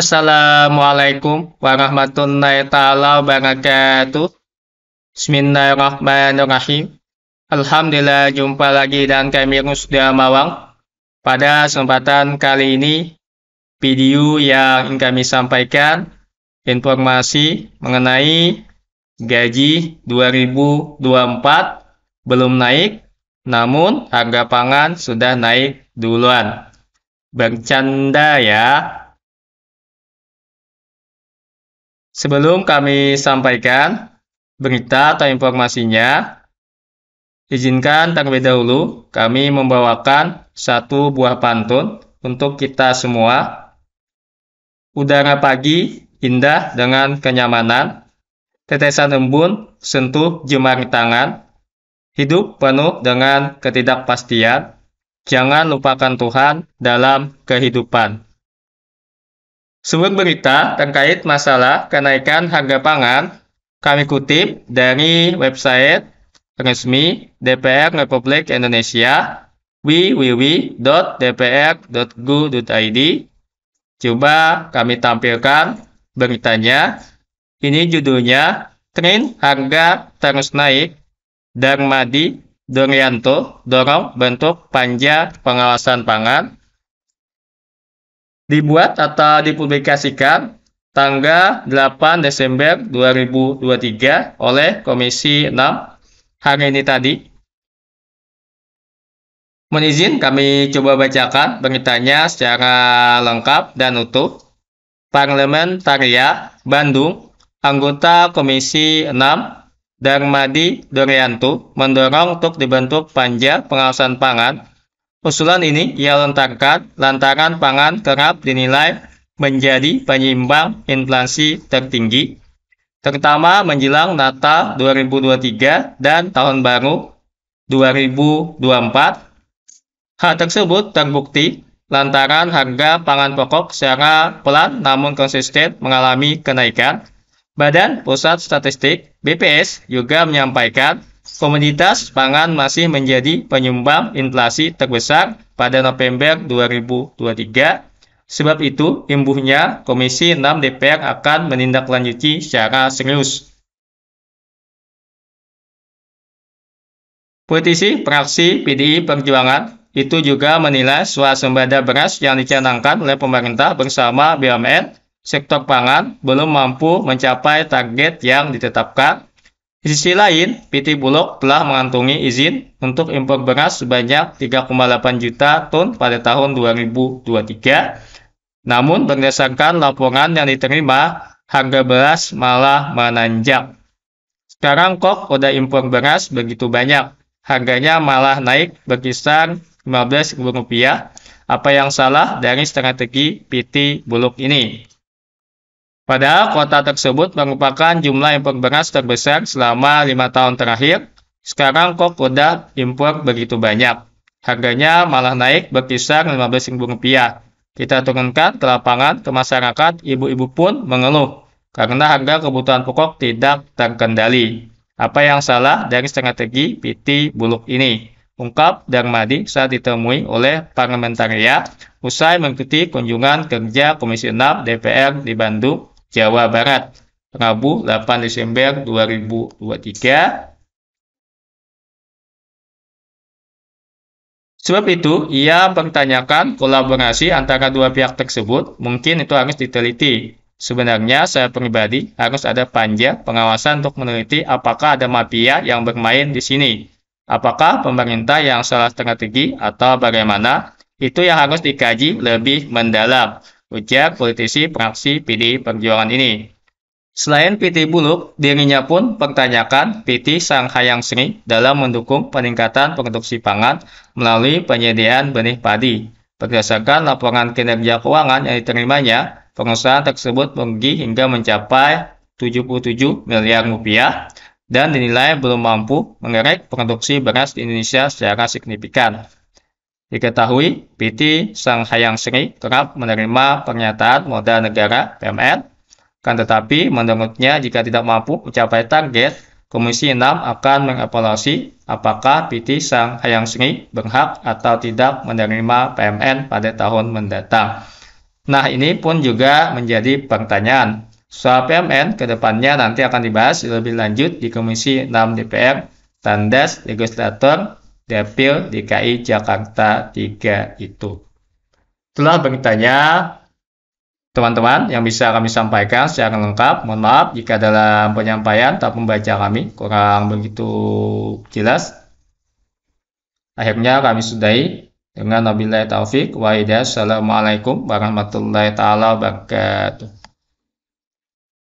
Assalamualaikum warahmatullahi taala wabarakatuh. Bismillahirrahmanirrahim. Alhamdulillah jumpa lagi dan kami sudah Mawang. Pada kesempatan kali ini video yang kami sampaikan informasi mengenai gaji 2024 belum naik namun harga pangan sudah naik duluan. Bercanda ya, Sebelum kami sampaikan berita atau informasinya, izinkan terlebih dahulu kami membawakan satu buah pantun untuk kita semua. Udara pagi indah dengan kenyamanan, tetesan embun sentuh jemari tangan, hidup penuh dengan ketidakpastian. Jangan lupakan Tuhan dalam kehidupan. Sumber berita terkait masalah kenaikan harga pangan kami kutip dari website resmi DPR Republik Indonesia www.dpr.go.id. Coba kami tampilkan beritanya. Ini judulnya Tren Harga Terus Naik Darmadi Dorianto dorong bentuk panja pengawasan pangan dibuat atau dipublikasikan tanggal 8 Desember 2023 oleh Komisi 6 hari ini tadi. Menizin, kami coba bacakan beritanya secara lengkap dan utuh. Parlemen Taria Bandung, anggota Komisi 6 Darmadi Doryanto mendorong untuk dibentuk panja pengawasan pangan Usulan ini ia lontarkan lantaran pangan kerap dinilai menjadi penyimbang inflasi tertinggi, terutama menjelang Natal 2023 dan Tahun Baru 2024. Hal tersebut terbukti lantaran harga pangan pokok secara pelan namun konsisten mengalami kenaikan. Badan Pusat Statistik BPS juga menyampaikan Komoditas pangan masih menjadi penyumbang inflasi terbesar pada November 2023. Sebab itu, imbuhnya Komisi 6 DPR akan menindaklanjuti secara serius. Politisi praksi PDI Perjuangan itu juga menilai swasembada beras yang dicanangkan oleh pemerintah bersama BUMN, sektor pangan belum mampu mencapai target yang ditetapkan di sisi lain, PT Bulog telah mengantungi izin untuk impor beras sebanyak 3,8 juta ton pada tahun 2023. Namun berdasarkan laporan yang diterima, harga beras malah menanjak. Sekarang kok udah impor beras begitu banyak, harganya malah naik berkisar Rp15.000. Apa yang salah dari strategi PT Bulog ini? Padahal kota tersebut merupakan jumlah impor beras terbesar selama lima tahun terakhir. Sekarang kok udah impor begitu banyak. Harganya malah naik berkisar Rp15.000. Kita turunkan ke lapangan, ke masyarakat, ibu-ibu pun mengeluh karena harga kebutuhan pokok tidak terkendali. Apa yang salah dari strategi PT Buluk ini? ungkap Darmadi saat ditemui oleh parlementaria usai mengikuti kunjungan kerja Komisi 6 DPR di Bandung Jawa Barat. Rabu 8 Desember 2023. Sebab itu, ia mempertanyakan kolaborasi antara dua pihak tersebut mungkin itu harus diteliti. Sebenarnya, saya pribadi harus ada panjang pengawasan untuk meneliti apakah ada mafia yang bermain di sini. Apakah pemerintah yang salah strategi atau bagaimana? Itu yang harus dikaji lebih mendalam ujar politisi praksi PD Perjuangan ini. Selain PT Buluk, dirinya pun pertanyakan PT Sanghayang Sri dalam mendukung peningkatan produksi pangan melalui penyediaan benih padi. Berdasarkan laporan kinerja keuangan yang diterimanya, pengusaha tersebut merugi hingga mencapai 77 miliar rupiah dan dinilai belum mampu mengerek produksi beras di Indonesia secara signifikan. Diketahui, PT Sang Hayang Sri kerap menerima pernyataan modal negara PMN, kan tetapi menurutnya jika tidak mampu mencapai target, Komisi 6 akan mengevaluasi apakah PT Sang Hayang Sri berhak atau tidak menerima PMN pada tahun mendatang. Nah, ini pun juga menjadi pertanyaan. Soal PMN kedepannya nanti akan dibahas lebih lanjut di Komisi 6 DPR, Tandas Legislator Dapil DKI Jakarta 3 itu. Itulah beritanya teman-teman yang bisa kami sampaikan secara lengkap. Mohon maaf jika dalam penyampaian atau pembaca kami kurang begitu jelas. Akhirnya kami sudahi dengan wabillahi taufik wa Assalamualaikum warahmatullahi taala wabarakatuh.